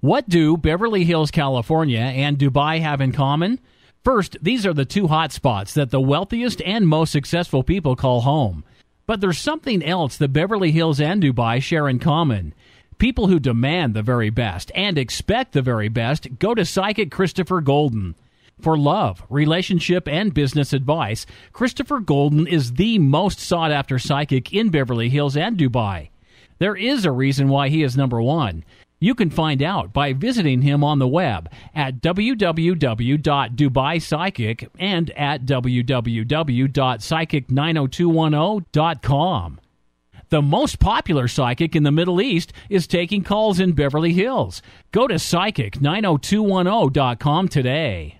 What do Beverly Hills, California and Dubai have in common? First, these are the two hotspots that the wealthiest and most successful people call home. But there's something else that Beverly Hills and Dubai share in common. People who demand the very best and expect the very best go to psychic Christopher Golden. For love, relationship, and business advice, Christopher Golden is the most sought after psychic in Beverly Hills and Dubai. There is a reason why he is number one. You can find out by visiting him on the web at www.dubaipsychic and at www.psychic90210.com. The most popular psychic in the Middle East is taking calls in Beverly Hills. Go to psychic90210.com today.